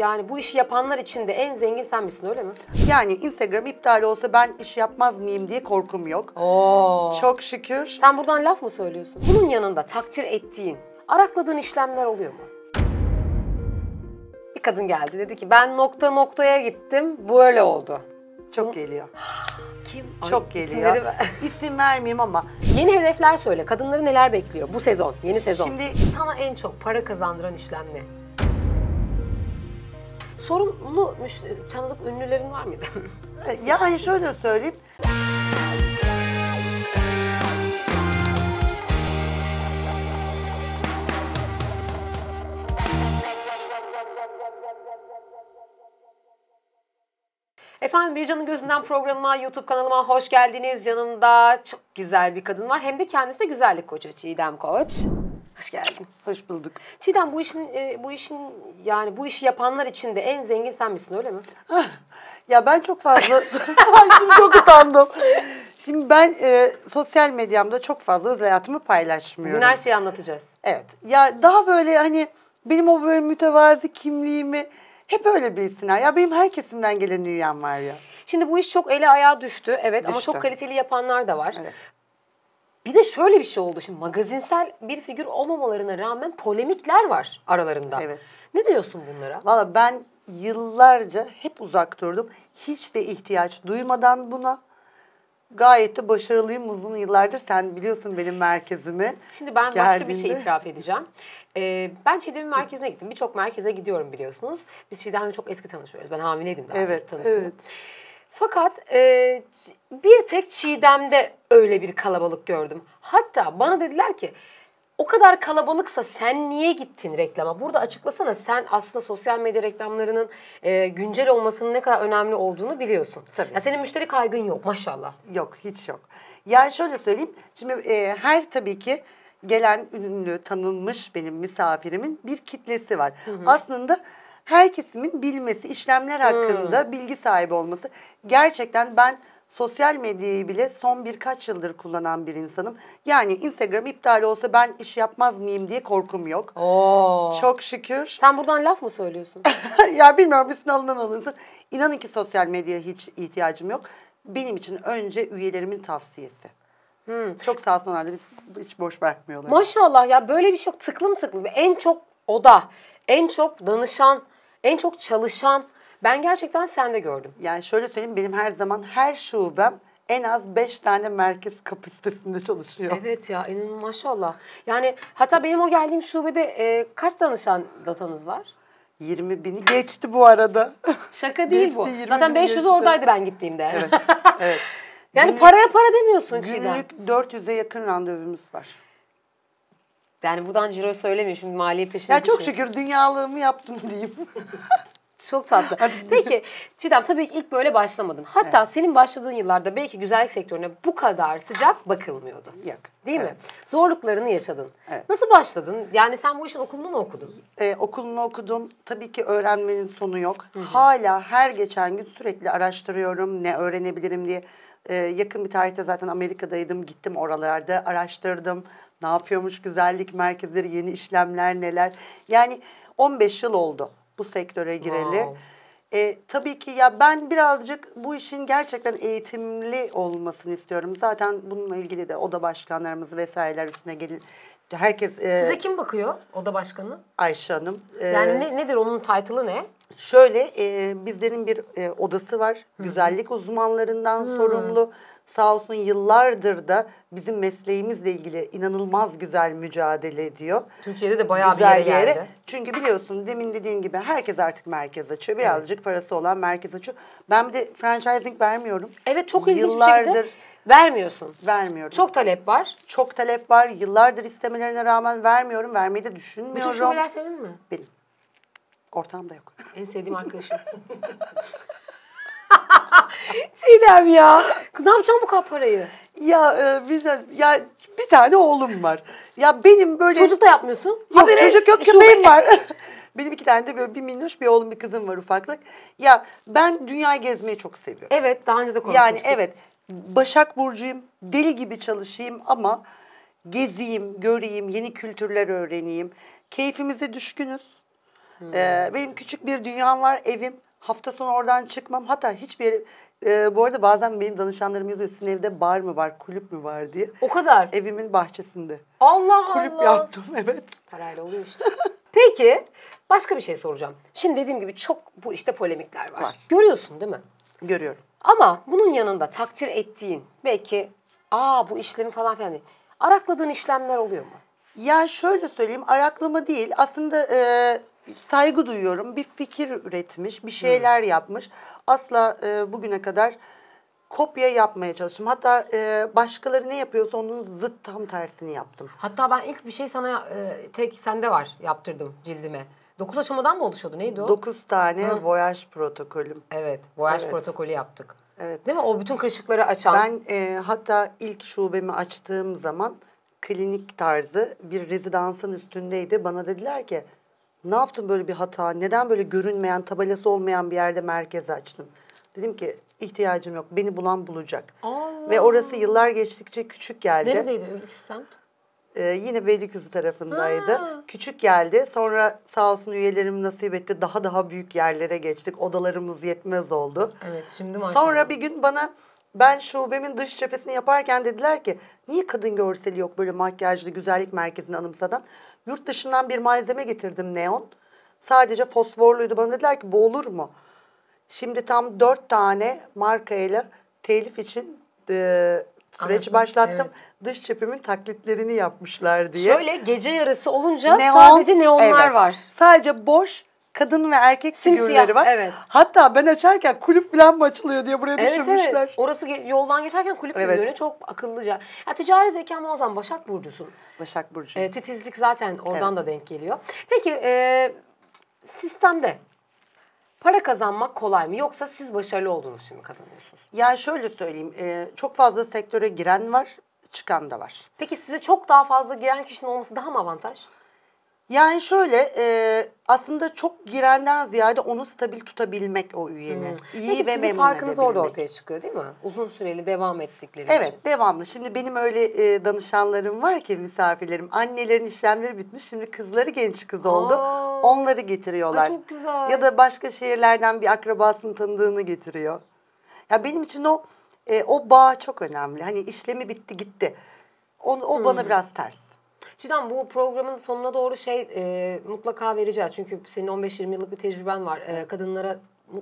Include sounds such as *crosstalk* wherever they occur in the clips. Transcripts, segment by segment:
Yani bu işi yapanlar içinde en zengin sen misin öyle mi? Yani Instagram iptal olsa ben iş yapmaz mıyım diye korkum yok. Oo. Çok şükür. Sen buradan laf mı söylüyorsun? Bunun yanında takdir ettiğin, arakladığın işlemler oluyor mu? Bir kadın geldi dedi ki ben nokta noktaya gittim bu öyle oldu. Çok geliyor. *gasps* Kim? Çok Ay, geliyor. Isimleri... *laughs* İsim vermeyeyim ama. Yeni hedefler söyle. Kadınları neler bekliyor bu sezon, yeni sezon? Şimdi sana en çok para kazandıran işlem ne? Sorumlu tanıdık ünlülerin var mıydı? *laughs* yani şöyle söyleyeyim. Efendim Bircan'ın gözünden programıma, YouTube kanalıma hoş geldiniz. Yanımda çok güzel bir kadın var. Hem de kendisi de güzellik koçu Çiğdem Koç. Hoş geldin. Hoş bulduk. Çiğdem bu işin e, bu işin yani bu işi yapanlar içinde en zengin sen misin öyle mi? Ah, ya ben çok fazla *laughs* şimdi çok utandım. Şimdi ben e, sosyal medyamda çok fazla özel hayatımı paylaşmıyorum. Bugün her şeyi anlatacağız. Evet. Ya daha böyle hani benim o böyle mütevazi kimliğimi hep öyle bilsinler. Ya benim her kesimden gelen üyem var ya. Şimdi bu iş çok ele ayağa düştü. Evet düştü. ama çok kaliteli yapanlar da var. Evet. Bir de şöyle bir şey oldu şimdi magazinsel bir figür olmamalarına rağmen polemikler var aralarında. Evet. Ne diyorsun bunlara? Valla ben yıllarca hep uzak durdum. Hiç de ihtiyaç duymadan buna. Gayet de başarılıyım uzun yıllardır. Sen biliyorsun benim merkezimi. Şimdi ben Geldiğinde... başka bir şey itiraf edeceğim. Ee, ben Çiğdem'in merkezine gittim. Birçok merkeze gidiyorum biliyorsunuz. Biz Çiğdem'le çok eski tanışıyoruz. Ben hamileydim daha evet, tanıştım. Evet. Fakat e, bir tek Çiğdem'de öyle bir kalabalık gördüm. Hatta bana dediler ki o kadar kalabalıksa sen niye gittin reklama? Burada açıklasana sen aslında sosyal medya reklamlarının e, güncel olmasının ne kadar önemli olduğunu biliyorsun. Tabii. Ya senin müşteri kaygın yok maşallah. Yok hiç yok. Yani şöyle söyleyeyim. Şimdi e, her tabii ki gelen ünlü, tanınmış benim misafirimin bir kitlesi var. Hı hı. Aslında her kesimin bilmesi, işlemler hakkında hmm. bilgi sahibi olması. Gerçekten ben sosyal medyayı bile son birkaç yıldır kullanan bir insanım. Yani Instagram iptal olsa ben iş yapmaz mıyım diye korkum yok. Oo. Çok şükür. Sen buradan laf mı söylüyorsun? *laughs* ya bilmiyorum üstüne alınan alınsın. İnanın ki sosyal medyaya hiç ihtiyacım yok. Benim için önce üyelerimin tavsiyesi. Hmm. Çok sağ olsunlar da hiç boş bırakmıyorlar. Maşallah ya böyle bir şey yok. Tıklım tıklım. En çok oda, en çok danışan en çok çalışan ben gerçekten sende gördüm. Yani şöyle söyleyeyim benim her zaman her şubem en az 5 tane merkez kapasitesinde çalışıyor. Evet ya inanın maşallah. Yani hatta benim o geldiğim şubede e, kaç danışan datanız var? 20 bini geçti bu arada. Şaka *laughs* değil geçti, bu. Zaten 500 oradaydı ben gittiğimde. Evet. *laughs* evet. yani günlük, paraya para demiyorsun Çiğdem. Günlük 400'e yakın randevumuz var. Yani buradan ciro söylemeyeyim şimdi maliye peşinde. Ya çok şükür dünyalığımı yaptım *laughs* diyeyim. Çok tatlı. Peki Çiğdem tabii ki ilk böyle başlamadın. Hatta evet. senin başladığın yıllarda belki güzellik sektörüne bu kadar sıcak bakılmıyordu. Yok. Değil evet. mi? Zorluklarını yaşadın. Evet. Nasıl başladın? Yani sen bu işin okulunu mu okudun? Ee, okulunu okudum. Tabii ki öğrenmenin sonu yok. Hı-hı. Hala her geçen gün sürekli araştırıyorum ne öğrenebilirim diye. Ee, yakın bir tarihte zaten Amerika'daydım. Gittim oralarda araştırdım ne yapıyormuş güzellik merkezleri, yeni işlemler neler. Yani 15 yıl oldu bu sektöre gireli. Wow. E, tabii ki ya ben birazcık bu işin gerçekten eğitimli olmasını istiyorum. Zaten bununla ilgili de oda başkanlarımız vesaireler üstüne gelin. Herkes e, Size kim bakıyor oda başkanı? Ayşe Hanım. E, yani ne, nedir onun title'ı ne? Şöyle e, bizlerin bir e, odası var. Güzellik uzmanlarından Hı. sorumlu sağ olsun yıllardır da bizim mesleğimizle ilgili inanılmaz güzel mücadele ediyor. Türkiye'de de bayağı güzel bir yere, yere geldi. Çünkü biliyorsun demin dediğin gibi herkes artık merkez açıyor. Birazcık evet. parası olan merkez açıyor. Ben bir de franchising vermiyorum. Evet çok ilginç yıllardır, bir şekilde vermiyorsun. Vermiyorum. Çok talep var. Çok talep var. Yıllardır istemelerine rağmen vermiyorum. Vermeyi de düşünmüyorum. Bütün şubeler senin mi? Benim. Ortağım da yok. En sevdiğim arkadaşım. *laughs* *laughs* Çiğdem ya. Kız ne yapacağım bu kadar parayı? Ya e, bir, ya bir tane oğlum var. Ya benim böyle... Çocuk da yapmıyorsun. Yok Habere, çocuk yok köpeğim var. *laughs* benim iki tane de böyle bir minnoş bir oğlum bir kızım var ufaklık. Ya ben dünyayı gezmeyi çok seviyorum. Evet daha önce de konuşmuştuk. Yani evet Başak Burcu'yum. Deli gibi çalışayım ama gezeyim, göreyim, yeni kültürler öğreneyim. Keyfimize düşkünüz. Hmm. Ee, benim küçük bir dünyam var, evim. Hafta sonu oradan çıkmam. Hatta hiçbir yere... E, bu arada bazen benim danışanlarım yazıyor sizin evde bar mı var, kulüp mü var diye. O kadar. Evimin bahçesinde. Allah Allah. Kulüp yaptım *laughs* evet. Parayla oluyor işte. Peki başka bir şey soracağım. Şimdi dediğim gibi çok bu işte polemikler var. var. Görüyorsun değil mi? Görüyorum. Ama bunun yanında takdir ettiğin belki aa bu işlemi falan filan Arakladığın işlemler oluyor mu? Ya şöyle söyleyeyim araklama değil aslında e, saygı duyuyorum. Bir fikir üretmiş, bir şeyler hmm. yapmış. Asla e, bugüne kadar kopya yapmaya çalıştım. Hatta e, başkaları ne yapıyorsa onun zıt tam tersini yaptım. Hatta ben ilk bir şey sana e, tek sende var yaptırdım cildime. Dokuz aşamadan mı oluşuyordu? Neydi o? Dokuz tane Hı. voyage protokolüm. Evet, Voyaj evet. protokolü yaptık. Evet. Değil mi? O bütün kırışıkları açan. Ben e, hatta ilk şubemi açtığım zaman klinik tarzı bir rezidansın üstündeydi. Bana dediler ki ne yaptın böyle bir hata? Neden böyle görünmeyen, tabelası olmayan bir yerde merkez açtın? Dedim ki ihtiyacım yok. Beni bulan bulacak. Allah. Ve orası yıllar geçtikçe küçük geldi. Neredeydi ilk semt? Ee, yine Beylikdüzü tarafındaydı. Ha. Küçük geldi. Sonra sağ olsun üyelerim nasip etti. Daha daha büyük yerlere geçtik. Odalarımız yetmez oldu. Evet şimdi maşallah. Sonra bir gün bana ben şubemin dış cephesini yaparken dediler ki niye kadın görseli yok böyle makyajlı güzellik merkezini anımsadan. Yurt dışından bir malzeme getirdim neon. Sadece fosforluydu. Bana dediler ki bu olur mu? Şimdi tam dört tane markayla telif için e, süreci başlattım. Evet. Dış cepimin taklitlerini yapmışlar diye. Şöyle gece yarısı olunca neon, sadece neonlar evet, var. Sadece boş kadın ve erkek Simsiyah, figürleri var. Evet. Hatta ben açarken kulüp falan mı açılıyor diye buraya evet, düşünmüşler. Evet. Orası yoldan geçerken kulüp evet. görünüyor. Çok akıllıca. Ya, ticari zeka muazzam. Başak Burcu'sun. Başak Burcu. E, titizlik zaten oradan evet. da denk geliyor. Peki e, sistemde para kazanmak kolay mı? Yoksa siz başarılı olduğunuz için mi kazanıyorsunuz? Ya şöyle söyleyeyim. E, çok fazla sektöre giren var çıkan da var. Peki size çok daha fazla giren kişinin olması daha mı avantaj? Yani şöyle e, aslında çok girenden ziyade onu stabil tutabilmek o üyeni. Hmm. İyi Peki ve sizin farkınız orada ortaya çıkıyor değil mi? Uzun süreli devam ettikleri evet, için. Evet devamlı. Şimdi benim öyle e, danışanlarım var ki misafirlerim. Annelerin işlemleri bitmiş. Şimdi kızları genç kız oldu. Aa, Onları getiriyorlar. Ay çok güzel. Ya da başka şehirlerden bir akrabasını tanıdığını getiriyor. Ya benim için o e, o bağ çok önemli. Hani işlemi bitti gitti. O, o hmm. bana biraz ters. Çiğdem bu programın sonuna doğru şey e, mutlaka vereceğiz. Çünkü senin 15-20 yıllık bir tecrüben var. E, kadınlara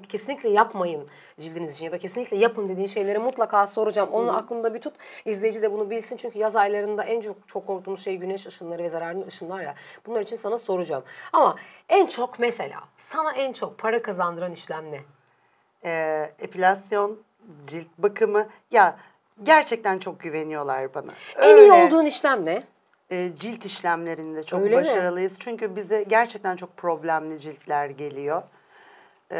kesinlikle yapmayın cildiniz için ya da kesinlikle yapın dediğin şeyleri mutlaka soracağım. Onu aklında bir tut. İzleyici de bunu bilsin. Çünkü yaz aylarında en çok çok korktuğumuz şey güneş ışınları ve zararlı ışınlar ya. Bunlar için sana soracağım. Ama en çok mesela sana en çok para kazandıran işlem ne? Ee, epilasyon, cilt bakımı. Ya gerçekten çok güveniyorlar bana. En iyi olduğun işlem ne? e, cilt işlemlerinde çok Öyle başarılıyız. Mi? Çünkü bize gerçekten çok problemli ciltler geliyor. E,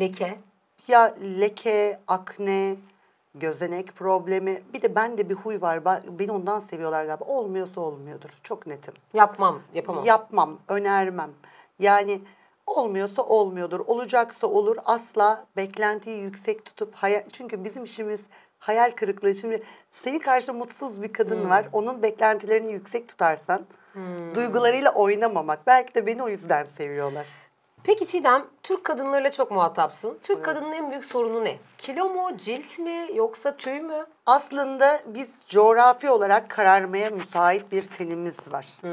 leke? Ya leke, akne, gözenek problemi. Bir de bende bir huy var. Beni ondan seviyorlar galiba. Olmuyorsa olmuyordur. Çok netim. Yapmam, yapamam. Yapmam, önermem. Yani olmuyorsa olmuyordur. Olacaksa olur. Asla beklentiyi yüksek tutup hayal... Çünkü bizim işimiz hayal kırıklığı. Şimdi senin karşında mutsuz bir kadın hmm. var. Onun beklentilerini yüksek tutarsan hmm. duygularıyla oynamamak. Belki de beni o yüzden seviyorlar. Peki Çiğdem, Türk kadınlarıyla çok muhatapsın. Türk evet. kadının en büyük sorunu ne? Kilo mu, cilt mi yoksa tüy mü? Aslında biz coğrafi olarak kararmaya müsait bir tenimiz var. Hmm.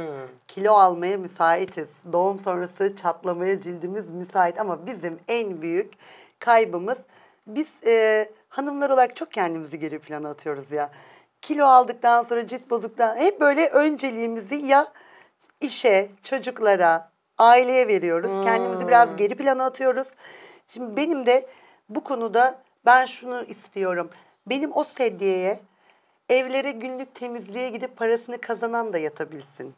Kilo almaya müsaitiz. Doğum sonrası çatlamaya cildimiz müsait ama bizim en büyük kaybımız biz e, hanımlar olarak çok kendimizi geri plana atıyoruz ya. Kilo aldıktan sonra cilt bozuktan hep böyle önceliğimizi ya işe, çocuklara, aileye veriyoruz. Hmm. Kendimizi biraz hmm. geri plana atıyoruz. Şimdi benim de bu konuda ben şunu istiyorum. Benim o seviyeye evlere günlük temizliğe gidip parasını kazanan da yatabilsin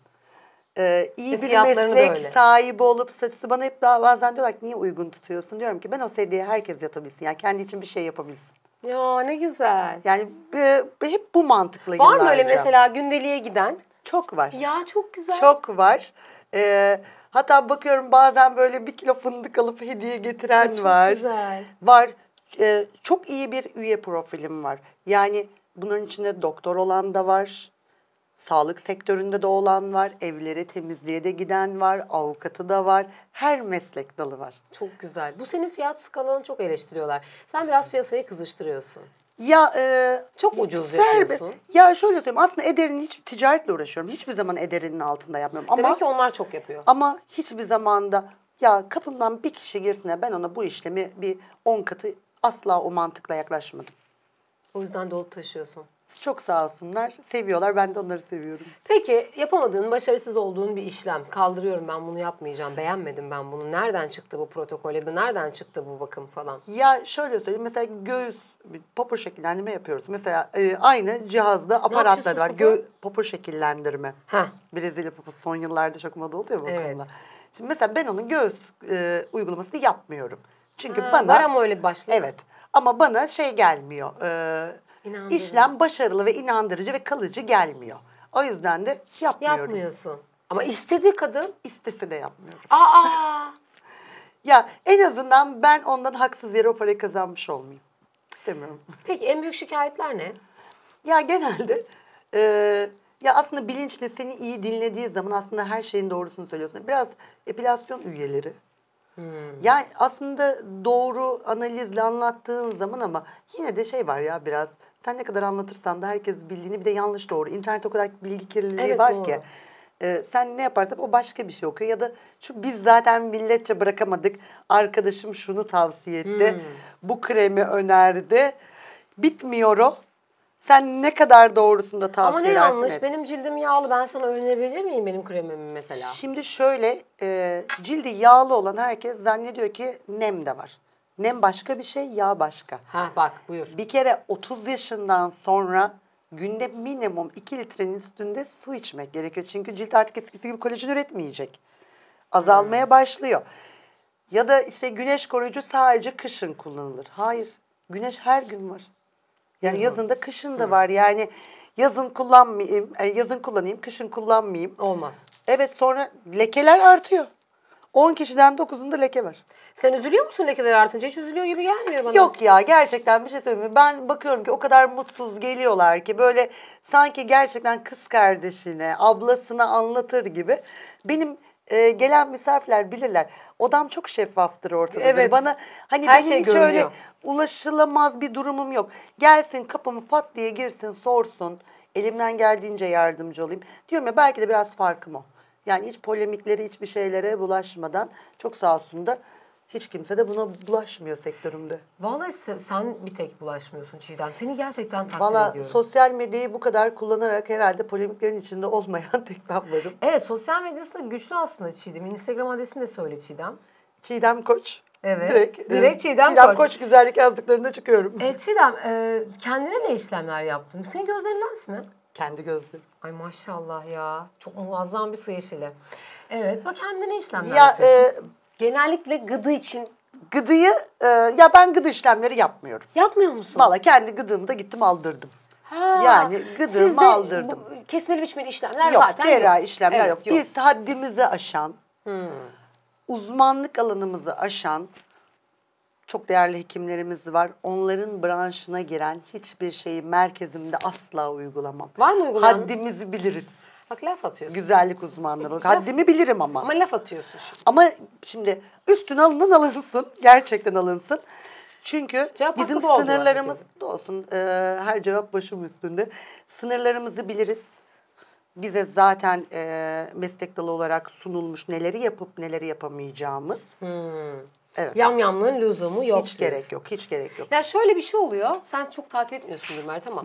e, iyi e, bir meslek sahibi olup saçısı bana hep daha bazen diyorlar ki niye uygun tutuyorsun diyorum ki ben o sedyeye herkes yatabilsin yani kendi için bir şey yapabilsin. Ya ne güzel. Yani e, hep bu mantıkla Var yıllarca. mı öyle mesela gündeliğe giden? Çok var. Ya çok güzel. Çok var. Ee, hatta bakıyorum bazen böyle bir kilo fındık alıp hediye getiren ya çok var. güzel. Var. Ee, çok iyi bir üye profilim var. Yani bunların içinde doktor olan da var. Sağlık sektöründe de olan var, evlere temizliğe de giden var, avukatı da var. Her meslek dalı var. Çok güzel. Bu senin fiyat skalanı çok eleştiriyorlar. Sen biraz piyasayı kızıştırıyorsun. Ya e, çok ucuz serbest. yapıyorsun. Ya şöyle söyleyeyim aslında Eder'in hiç ticaretle uğraşıyorum. Hiçbir zaman ederinin altında yapmıyorum ama Demek ki onlar çok yapıyor. ama hiçbir zamanda ya kapımdan bir kişi girsin ya ben ona bu işlemi bir on katı asla o mantıkla yaklaşmadım. O yüzden dolup taşıyorsun. Çok sağ olsunlar. Seviyorlar. Ben de onları seviyorum. Peki yapamadığın, başarısız olduğun bir işlem. Kaldırıyorum ben bunu yapmayacağım. Beğenmedim ben bunu. Nereden çıktı bu protokol ya da nereden çıktı bu bakım falan? Ya şöyle söyleyeyim. Mesela göğüs, popo şekillendirme yapıyoruz. Mesela e, aynı cihazda aparatlar var. Gö popo şekillendirme. Heh. Brezilya poposu son yıllarda çok moda oluyor bu evet. Şimdi mesela ben onun göğüs e, uygulamasını yapmıyorum. Çünkü ha, bana... Var ama öyle başlıyor. Evet. Ama bana şey gelmiyor. E, İnandırıcı. işlem başarılı ve inandırıcı ve kalıcı gelmiyor. O yüzden de yapmıyorum. Yapmıyorsun. Ama istedi kadın. İstese de yapmıyorum. Aa! *laughs* ya en azından ben ondan haksız yere o parayı kazanmış olmayayım. İstemiyorum. Peki en büyük şikayetler ne? Ya genelde e, ya aslında bilinçle seni iyi dinlediği zaman aslında her şeyin doğrusunu söylüyorsun. Biraz epilasyon üyeleri. Hmm. Yani aslında doğru analizle anlattığın zaman ama yine de şey var ya biraz sen ne kadar anlatırsan da herkes bildiğini bir de yanlış doğru. İnternet o kadar bilgi kirliliği evet, var doğru. ki. E, sen ne yaparsan o başka bir şey okuyor. Ya da şu biz zaten milletçe bırakamadık. Arkadaşım şunu tavsiye etti. Hmm. Bu kremi önerdi. Bitmiyor o. Sen ne kadar doğrusunda tavsiye edersin. Ama ne yanlış? Et. Benim cildim yağlı. Ben sana önerebilir miyim benim kremimi mesela? Şimdi şöyle e, cildi yağlı olan herkes zannediyor ki nem de var. Nem başka bir şey, yağ başka. Ha bak buyur. Bir kere 30 yaşından sonra günde minimum 2 litrenin üstünde su içmek gerekiyor. Çünkü cilt artık eskisi gibi kolajen üretmeyecek. Azalmaya hmm. başlıyor. Ya da işte güneş koruyucu sadece kışın kullanılır. Hayır. Güneş her gün var. Yani hmm. yazın kışın da hmm. var. Yani yazın kullanmayayım, e, yazın kullanayım, kışın kullanmayayım. Olmaz. Evet sonra lekeler artıyor. 10 kişiden 9'unda leke var. Sen üzülüyor musun lekeler artınca? Hiç üzülüyor gibi gelmiyor bana. Yok ya gerçekten bir şey söyleyeyim. Ben bakıyorum ki o kadar mutsuz geliyorlar ki böyle sanki gerçekten kız kardeşine, ablasına anlatır gibi. Benim e, gelen misafirler bilirler. Odam çok şeffaftır ortadadır. Evet. Bana hani Her benim şey hiç görünüyor. öyle ulaşılamaz bir durumum yok. Gelsin kapımı pat diye girsin, sorsun. Elimden geldiğince yardımcı olayım. Diyorum ya belki de biraz farkım o. Yani hiç polemiklere, hiçbir şeylere bulaşmadan çok sağ olsun da hiç kimse de buna bulaşmıyor sektörümde. Vallahi sen, bir tek bulaşmıyorsun Çiğdem. Seni gerçekten takdir Vallahi ediyorum. sosyal medyayı bu kadar kullanarak herhalde polemiklerin içinde olmayan *laughs* tek ben varım. Evet sosyal medyası da güçlü aslında Çiğdem. Instagram adresini de söyle Çiğdem. Çiğdem Koç. Evet. Direkt, e, Direkt Çiğdem, Çiğdem Koç. Koç güzellik yazdıklarında çıkıyorum. E, Çiğdem e, kendine ne işlemler yaptın? Senin gözlerin lens mi? Kendi gözlerim. Ay maşallah ya. Çok muazzam bir su yeşili. Evet. Bak kendine işlemler Ya yapıyorsun. e, Genellikle gıdı için Gıdıyı, e, ya ben gıdı işlemleri yapmıyorum. yapmıyor musun? Valla kendi da gittim aldırdım. Ha, Yani gıdığımı sizde bu aldırdım. kesmeli biçmeli işlemler yok, zaten cerrahi işlemler Evet, yok. Biz haddimizi aşan, hmm. uzmanlık alanımızı aşan çok değerli hekimlerimiz var. Onların branşına giren hiçbir şeyi merkezimde asla uygulamam. Var mı uygulayan? Haddimizi biliriz. Bak laf atıyorsun. Güzellik uzmanları Haddimi bilirim ama. Ama laf atıyorsun şimdi. Ama şimdi üstüne alınan alınsın. Gerçekten alınsın. Çünkü cevap bizim sınırlarımız da olsun e, her cevap başım üstünde. Sınırlarımızı biliriz. Bize zaten e, meslek dalı olarak sunulmuş neleri yapıp neleri yapamayacağımız. Hmm. Evet. Yamyamlığın lüzumu yok. Hiç gerek yok, hiç gerek yok. Ya şöyle bir şey oluyor. Sen çok takip etmiyorsun Mert ama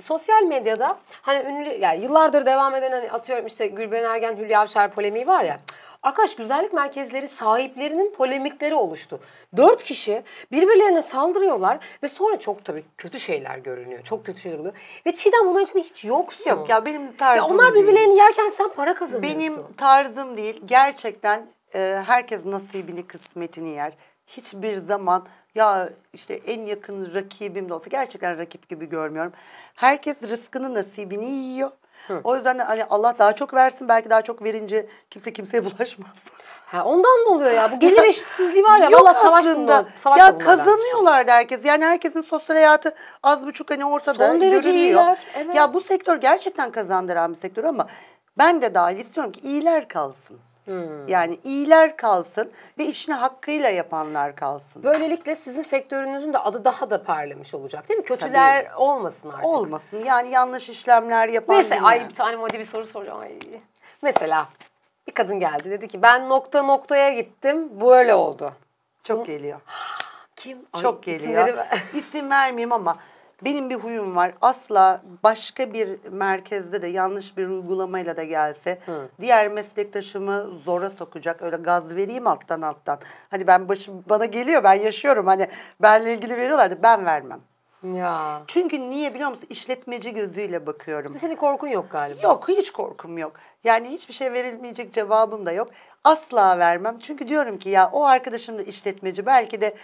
sosyal medyada hani ünlü yani yıllardır devam eden hani atıyorum işte Gülben Ergen, Hülya Avşar polemiği var ya. Arkadaş güzellik merkezleri sahiplerinin polemikleri oluştu. Dört kişi birbirlerine saldırıyorlar ve sonra çok tabii kötü şeyler görünüyor. Çok kötü şeyler oluyor. Ve Çiğdem bunun içinde hiç yoksun. Yok ya benim tarzım ya Onlar birbirlerini yerken sen para kazanıyorsun. Benim tarzım değil. Gerçekten e, herkes nasibini kısmetini yer. Hiçbir zaman ya işte en yakın rakibim de olsa gerçekten rakip gibi görmüyorum. Herkes rızkını nasibini yiyor. Hı. O yüzden hani Allah daha çok versin belki daha çok verince kimse kimseye *laughs* bulaşmaz. Ha, ondan mı oluyor ya? Bu gelir *laughs* eşitsizliği var ya. Yok Vallahi savaş aslında. Bunu, savaş ya kazanıyorlar herkes. Yani herkesin sosyal hayatı az buçuk hani ortada Son derece görünüyor. iyiler. Evet. Ya bu sektör gerçekten kazandıran bir sektör ama ben de dahil istiyorum ki iyiler kalsın. Hmm. Yani iyiler kalsın ve işini hakkıyla yapanlar kalsın. Böylelikle sizin sektörünüzün de adı daha da parlamış olacak değil mi? Kötüler Tabii. olmasın artık. Olmasın yani yanlış işlemler yapan. Mesela ay bir tane modi bir soru soracağım. Ay. Mesela bir kadın geldi dedi ki ben nokta noktaya gittim böyle oldu. Çok Hı? geliyor. *gasps* Kim? Çok Ay, geliyor. İsim vermeyeyim ama benim bir huyum var. Asla başka bir merkezde de yanlış bir uygulamayla da gelse Hı. diğer meslektaşımı zora sokacak. Öyle gaz vereyim alttan alttan. Hani ben başım bana geliyor ben yaşıyorum. Hani benle ilgili veriyorlardı ben vermem. Ya. Çünkü niye biliyor musun? İşletmeci gözüyle bakıyorum. Senin korkun yok galiba. Yok hiç korkum yok. Yani hiçbir şey verilmeyecek cevabım da yok. Asla vermem. Çünkü diyorum ki ya o arkadaşım da işletmeci belki de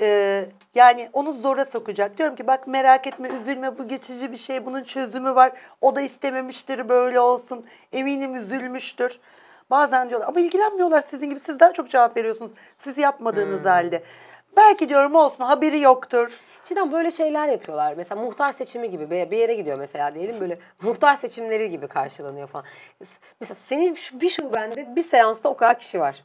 e, yani onu zora sokacak. Diyorum ki bak merak etme üzülme bu geçici bir şey bunun çözümü var. O da istememiştir böyle olsun. Eminim üzülmüştür. Bazen diyorlar ama ilgilenmiyorlar sizin gibi siz daha çok cevap veriyorsunuz. Siz yapmadığınız hmm. halde. Belki diyorum olsun haberi yoktur. Cidden böyle şeyler yapıyorlar. Mesela muhtar seçimi gibi bir yere gidiyor mesela diyelim böyle muhtar seçimleri gibi karşılanıyor falan. Mesela senin bir şubende bir seansta o kadar kişi var.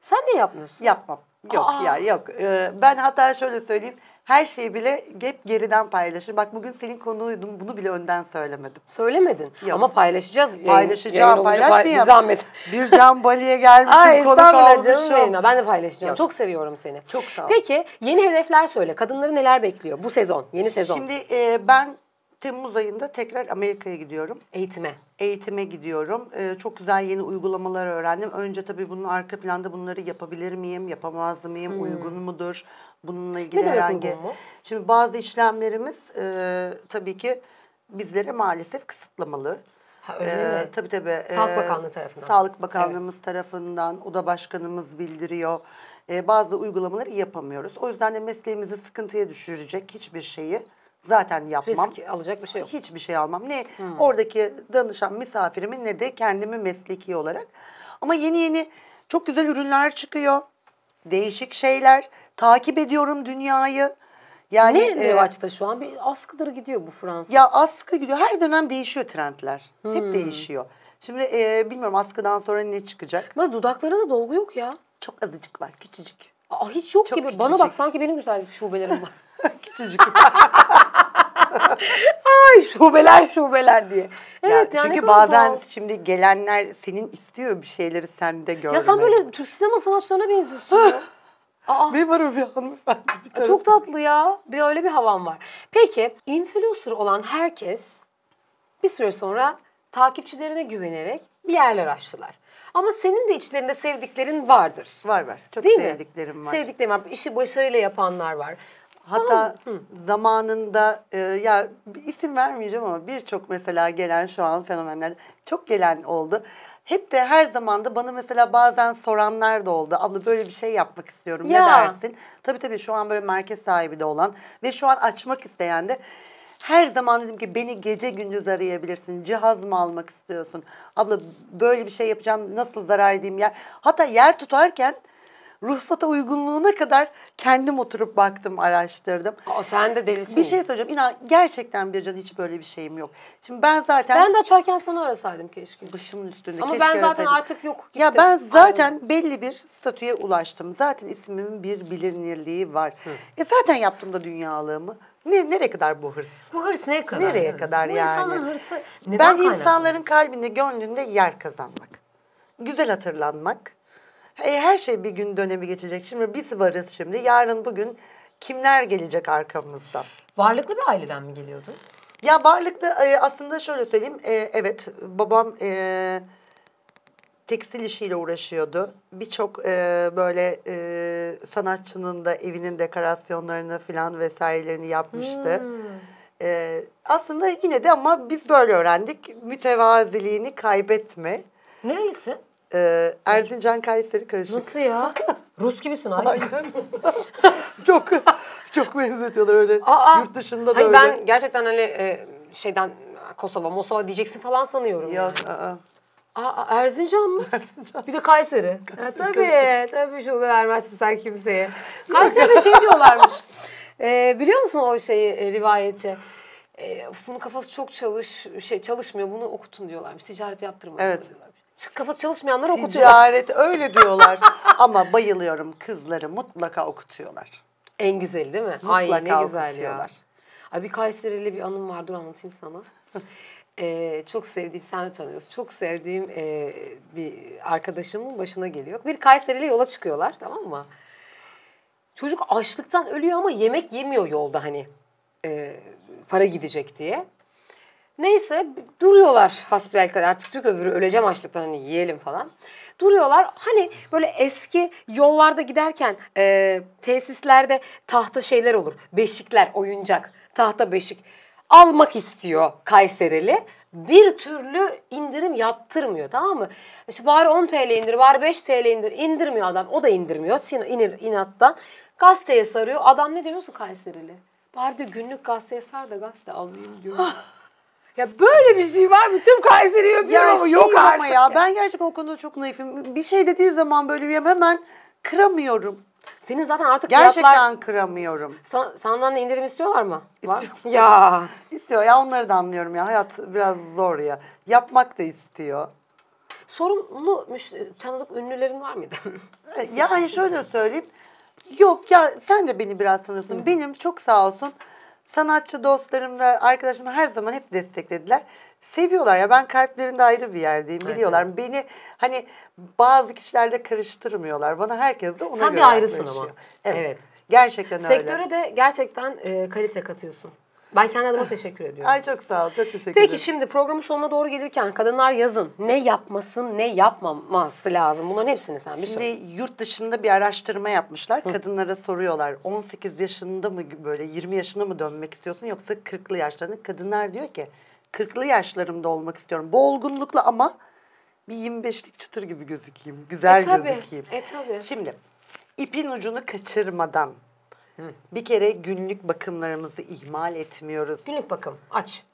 Sen ne yapmıyorsun? Yapmam. Yok Aa. ya yok. Ee, ben hatta şöyle söyleyeyim. Her şeyi bile hep geriden paylaşır. Bak bugün senin konuydum. Bunu bile önden söylemedim. Söylemedin. Yok. Ama paylaşacağız. Ee, paylaşacağım. Yayın bir Paylaşmayayım. zahmet. *laughs* Bir Can Bali'ye gelmişim. Ay konuk estağfurullah canım benim. Ben de paylaşacağım. Yok. Çok seviyorum seni. Çok sağ ol. Peki yeni hedefler söyle. Kadınları neler bekliyor bu sezon? Yeni sezon. Şimdi e, ben Temmuz ayında tekrar Amerika'ya gidiyorum. Eğitime. Eğitime gidiyorum. Ee, çok güzel yeni uygulamalar öğrendim. Önce tabii bunun arka planda bunları yapabilir miyim, yapamaz mıyım, hmm. uygun mudur? Bununla ilgili ne herhangi. Şimdi bazı işlemlerimiz e, tabii ki bizlere maalesef kısıtlamalı. Ha, öyle ee, mi? Tabii tabii. E, Sağlık Bakanlığı tarafından. Sağlık Bakanlığımız evet. tarafından, Oda Başkanımız bildiriyor. Ee, bazı uygulamaları yapamıyoruz. O yüzden de mesleğimizi sıkıntıya düşürecek hiçbir şeyi zaten yapmam. Risk alacak bir şey yok. Hiçbir şey almam. Ne hmm. oradaki danışan misafirimi ne de kendimi mesleki olarak. Ama yeni yeni çok güzel ürünler çıkıyor. Değişik şeyler. Takip ediyorum dünyayı. Yani ne e, revaçta şu an? Bir askıdır gidiyor bu Fransız. Ya askı gidiyor. Her dönem değişiyor trendler. Hmm. Hep değişiyor. Şimdi e, bilmiyorum askıdan sonra ne çıkacak? Ama dudaklara da dolgu yok ya. Çok azıcık var. Küçücük. Aa, hiç yok Çok gibi. Küçücük. Bana bak sanki benim güzel şubelerim var. *laughs* küçücük. *laughs* Ay şubeler şubeler diye. Evet ya, yani çünkü bazen tuhaf. şimdi gelenler senin istiyor bir şeyleri sende görmek. Ya sen böyle Türk sinema sanatçılarına benziyorsun. *laughs* Aa. Benim var bir hanımefendi. Çok tatlı ya. Bir öyle bir havan var. Peki influencer olan herkes bir süre sonra takipçilerine güvenerek bir yerler açtılar. Ama senin de içlerinde sevdiklerin vardır. Var var. Çok Değil sevdiklerim mi? var. Sevdiklerim var. İşi başarıyla yapanlar var. Hatta zamanında e, ya isim vermeyeceğim ama birçok mesela gelen şu an fenomenler çok gelen oldu. Hep de her zaman da bana mesela bazen soranlar da oldu. Abla böyle bir şey yapmak istiyorum ya. ne dersin? Tabii tabii şu an böyle merkez sahibi de olan ve şu an açmak isteyen de her zaman dedim ki beni gece gündüz arayabilirsin. Cihaz mı almak istiyorsun? Abla böyle bir şey yapacağım nasıl zarar edeyim yer? Hatta yer tutarken ruhsata uygunluğuna kadar kendim oturup baktım, araştırdım. O sen de delisin. Bir şey söyleyeceğim. İnan gerçekten bir can hiç böyle bir şeyim yok. Şimdi ben zaten... Ben de açarken sana arasaydım keşke. Başımın üstünde. Ama keşke ben zaten arasaydım. artık yok. Gittim. Ya ben zaten Aynen. belli bir statüye ulaştım. Zaten ismimin bir bilinirliği var. Hı. E zaten yaptım da dünyalığımı. Ne nereye kadar bu hırs? Bu hırs ne kadar? Nereye yani? kadar bu yani? Bu insanın hırsı neden Ben insanların kalbinde, gönlünde yer kazanmak. Güzel hatırlanmak. Hey, her şey bir gün dönemi geçecek. Şimdi biz varız şimdi. Yarın bugün kimler gelecek arkamızda? Varlıklı bir aileden mi geliyordun? Ya varlıklı e, aslında şöyle söyleyeyim. E, evet babam e, tekstil işiyle uğraşıyordu. Birçok böyle sanatçının da evinin dekorasyonlarını filan vesairelerini yapmıştı. Hmm. Ee, aslında yine de ama biz böyle öğrendik. Mütevaziliğini kaybetme. Neresi? e, Erzincan Kayseri karışık. Nasıl ya? *laughs* Rus gibisin ay. Aynen. *laughs* çok çok benzetiyorlar öyle. Aa, yurt dışında da hayır, öyle. ben gerçekten hani e, şeyden Kosova, Mosova diyeceksin falan sanıyorum. Yok. Yani. Aa. Aa, Erzincan mı? Erzincan. Bir de Kayseri. *laughs* Kayseri tabii, karışık. tabii şube vermezsin sen kimseye. Kayseri'de şey diyorlarmış. E, biliyor musun o şeyi, e, rivayeti? E, bunun kafası çok çalış, şey çalışmıyor, bunu okutun diyorlarmış. Ticaret yaptırmayın evet. diyorlarmış. Kafası çalışmayanlar okutuyor. Ticaret öyle diyorlar *laughs* ama bayılıyorum kızları mutlaka okutuyorlar. En güzeli değil mi? Mutlaka Ay ne güzel ya. Ay bir Kayserili bir anım var dur anlatayım sana. *laughs* ee, çok sevdiğim, sen de tanıyorsun. Çok sevdiğim e, bir arkadaşımın başına geliyor. Bir Kayserili yola çıkıyorlar tamam mı? Çocuk açlıktan ölüyor ama yemek yemiyor yolda hani. E, para gidecek diye. Neyse duruyorlar hasbelkader artık Türk öbürü öleceğim açlıktan hani yiyelim falan. Duruyorlar hani böyle eski yollarda giderken e, tesislerde tahta şeyler olur. Beşikler, oyuncak, tahta beşik. Almak istiyor Kayserili bir türlü indirim yaptırmıyor tamam mı? İşte bari 10 TL indir, bari 5 TL indir. indirmiyor adam. O da indirmiyor. Sin inir inattan. Gazeteye sarıyor. Adam ne diyor musun Kayserili? Bari de günlük gazeteye sar da gazete alayım diyor. Ah! Ya böyle bir şey var mı? Tüm Kayseri yapıyor ya ama şey yok artık. Ama ya ben gerçekten o konuda çok naifim. Bir şey dediği zaman böyle üyem hemen kıramıyorum. Senin zaten artık Gerçekten fiyatlar... kıramıyorum. Sana, senden de indirim istiyorlar mı? Var. ya. *laughs* İstiyor ya onları da anlıyorum ya. Hayat biraz zor ya. Yapmak da istiyor. Sorumlu tanıdık ünlülerin var mıydı? *laughs* yani şöyle söyleyeyim. Yok ya sen de beni biraz tanırsın. Hı. Benim çok sağ olsun sanatçı dostlarım da arkadaşım her zaman hep desteklediler. Seviyorlar ya ben kalplerinde ayrı bir yerdeyim biliyorlar. Evet. Beni hani bazı kişilerle karıştırmıyorlar. Bana herkes de ona Sen göre bir ayrısın ama. Evet. evet. Gerçekten Sektöre öyle. Sektöre de gerçekten e, kalite katıyorsun. Ben kendi adıma teşekkür ediyorum. Ay çok sağ ol. Çok teşekkür ederim. Peki şimdi programın sonuna doğru gelirken kadınlar yazın. Ne yapmasın, ne yapmaması lazım? Bunların hepsini sen bir Şimdi söyle. yurt dışında bir araştırma yapmışlar. Hı. Kadınlara soruyorlar. 18 yaşında mı böyle 20 yaşında mı dönmek istiyorsun yoksa 40'lı yaşlarında? Kadınlar diyor ki 40'lı yaşlarımda olmak istiyorum. Bu olgunlukla ama bir 25'lik çıtır gibi gözükeyim. Güzel e, tabii. gözükeyim. E tabii. Şimdi ipin ucunu kaçırmadan bir kere günlük bakımlarımızı ihmal etmiyoruz. Günlük bakım aç.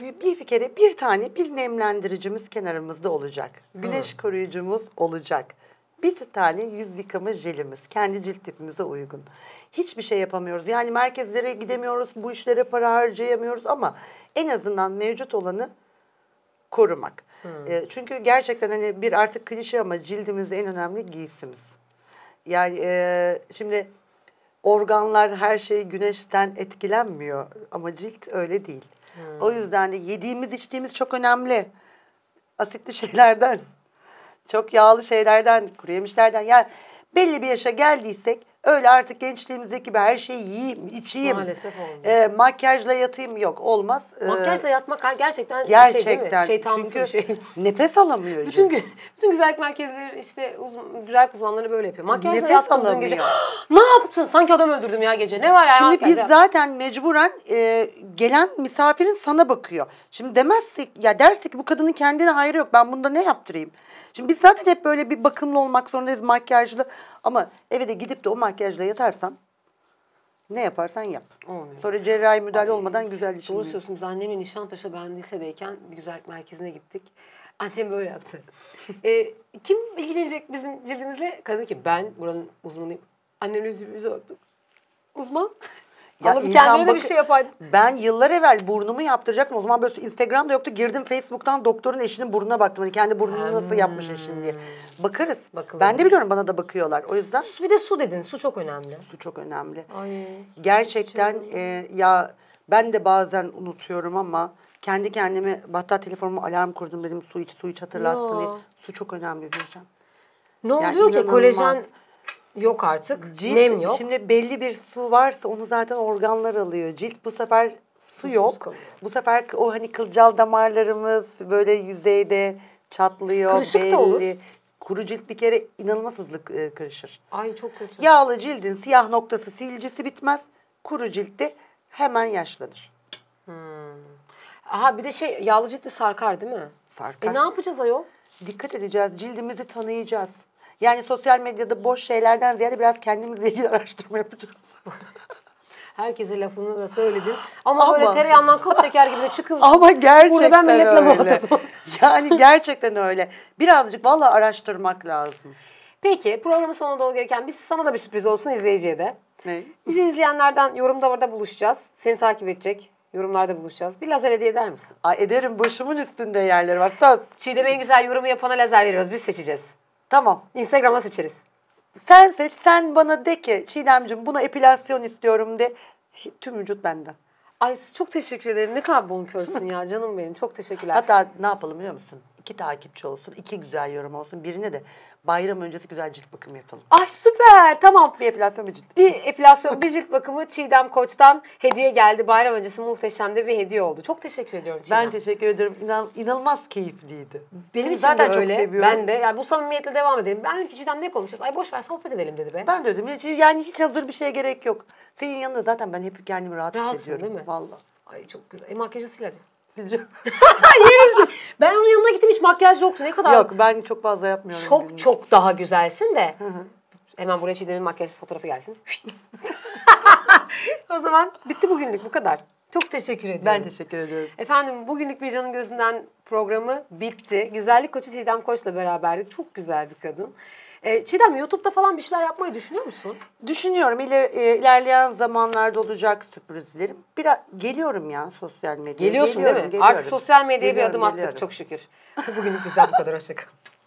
Bir kere bir tane bir nemlendiricimiz kenarımızda olacak. Güneş Hı. koruyucumuz olacak. Bir tane yüz yıkama jelimiz. Kendi cilt tipimize uygun. Hiçbir şey yapamıyoruz. Yani merkezlere gidemiyoruz. Bu işlere para harcayamıyoruz ama en azından mevcut olanı korumak. Hmm. çünkü gerçekten hani bir artık klişe ama cildimizde en önemli giysimiz. Yani şimdi organlar her şey güneşten etkilenmiyor ama cilt öyle değil. Hmm. O yüzden de yediğimiz içtiğimiz çok önemli. Asitli *laughs* şeylerden, çok yağlı şeylerden, kuru yemişlerden yani belli bir yaşa geldiysek Öyle artık gençliğimizdeki gibi her şeyi yiyeyim, içeyim. Maalesef olmuyor. E, makyajla yatayım yok olmaz. E, makyajla yatmak gerçekten, gerçekten şey değil mi? Şeytansı şey. Nefes alamıyor. bütün, gün, bütün güzellik merkezleri işte uzman, güzellik uzmanları böyle yapıyor. Makyajla nefes yattım gece. Ah, ne yaptın? Sanki adam öldürdüm ya gece. Ne var ya Şimdi biz zaten mecburen e, gelen misafirin sana bakıyor. Şimdi demezsek ya dersek ki bu kadının kendine hayrı yok. Ben bunda ne yaptırayım? Şimdi biz zaten hep böyle bir bakımlı olmak zorundayız makyajlı. Ama eve de gidip de o makyajla yatarsan ne yaparsan yap. Olmuyor. Sonra cerrahi müdahale Ay, olmadan güzel düşünmüyor. Doğru söylüyorsunuz. Annemin Nişantaşı ben lisedeyken bir güzellik merkezine gittik. *laughs* Annem böyle yaptı. e, kim ilgilenecek bizim cildimizle? Kadın ki ben buranın uzmanıyım. Annemle yüzümüze baktık. Uzman. *laughs* Ya Alıp kendine de bir şey yapaydın. Ben yıllar evvel burnumu yaptıracaktım. O zaman böyle Instagram'da yoktu. Girdim Facebook'tan doktorun eşinin burnuna baktım. Hani kendi burnunu hmm. nasıl yapmış eşin diye. Bakarız. Bakılır. Ben de biliyorum bana da bakıyorlar. O yüzden. Su, bir de su dedin. Su çok önemli. Su çok önemli. Ay, Gerçekten e, ya ben de bazen unutuyorum ama kendi kendime hatta telefonuma alarm kurdum dedim su iç su iç hatırlatsın Yo. diye. Su çok önemli bir Ne yani oluyor ki kolajen Yok artık. Cilt, nem yok. Şimdi belli bir su varsa onu zaten organlar alıyor. Cilt bu sefer su yok. Bu sefer o hani kılcal damarlarımız böyle yüzeyde çatlıyor. Kırışık belli. da olur. Kuru cilt bir kere inanılmaz hızlı e, kırışır. Ay çok kötü. Yağlı cildin siyah noktası silicisi bitmez. Kuru ciltte hemen yaşlanır. Hmm. Aha bir de şey yağlı ciltte sarkar değil mi? Sarkar. E ne yapacağız ayol? Dikkat edeceğiz. Cildimizi tanıyacağız. Yani sosyal medyada boş şeylerden ziyade biraz kendimizle ilgili *laughs* araştırma yapacağız. Herkese lafını da söyledin. Ama, ama böyle tereyağından kıl çeker gibi de çıkıp *laughs* ama gerçekten Bunu ben milletle muhatapım. yani gerçekten öyle. Birazcık valla araştırmak lazım. Peki programın sonuna doğru gelirken biz sana da bir sürpriz olsun izleyiciye de. Ne? Bizi izleyenlerden yorumda orada buluşacağız. Seni takip edecek. Yorumlarda buluşacağız. Bir lazer hediye eder misin? Ay ederim. Başımın üstünde yerleri var. Söz. Çiğdem'e en güzel yorumu yapana lazer veriyoruz. Biz seçeceğiz. Tamam. Instagram'da seçeriz. Sen seç, sen bana de ki Çiğdem'cim buna epilasyon istiyorum de. Tüm vücut benden. Ay çok teşekkür ederim. Ne kadar bonkörsün ya canım benim. Çok teşekkürler. Hatta ne yapalım biliyor musun? İki takipçi olsun, iki güzel yorum olsun. Birine de bayram öncesi güzel cilt bakımı yapalım. Ay süper tamam. Bir epilasyon bir cilt. Bir epilasyon bir cilt bakımı Çiğdem Koç'tan hediye geldi. Bayram öncesi muhteşemde bir hediye oldu. Çok teşekkür ediyorum Çiğdem. Ben teşekkür ediyorum. İnan, inanılmaz keyifliydi. Benim Seni için zaten de öyle. çok seviyorum. Ben de yani bu samimiyetle devam edelim. Ben dedim ki Çiğdem ne konuşacağız? Ay boş ver sohbet edelim dedi be. Ben de dedim. Yani hiç hazır bir şeye gerek yok. Senin yanında zaten ben hep kendimi rahat Rahatsın, hissediyorum. değil mi? Vallahi. Ay çok güzel. E makyajı sil sileceğim. *laughs* ben onun yanına gittim hiç makyaj yoktu. Ne kadar... Yok ben çok fazla yapmıyorum. Çok benim. çok daha güzelsin de. Hı hı. Hemen buraya Çiğdem'in makyajsız fotoğrafı gelsin. *laughs* o zaman bitti bugünlük bu kadar. Çok teşekkür ediyorum. Ben teşekkür ediyorum. Efendim bugünlük bir canın gözünden programı bitti. Güzellik koçu Çiğdem Koç'la beraberdik. Çok güzel bir kadın. E, Çiğdem YouTube'da falan bir şeyler yapmayı düşünüyor musun? Düşünüyorum. İler, e, ilerleyen zamanlarda olacak sürprizlerim. Biraz geliyorum ya sosyal medyaya. Geliyorsun geliyorum, değil mi? Geliyorum. Artık sosyal medyaya geliyorum, bir adım geliyorum. attık çok şükür. Bugünlük bizden bu kadar. Hoşçakalın. *laughs*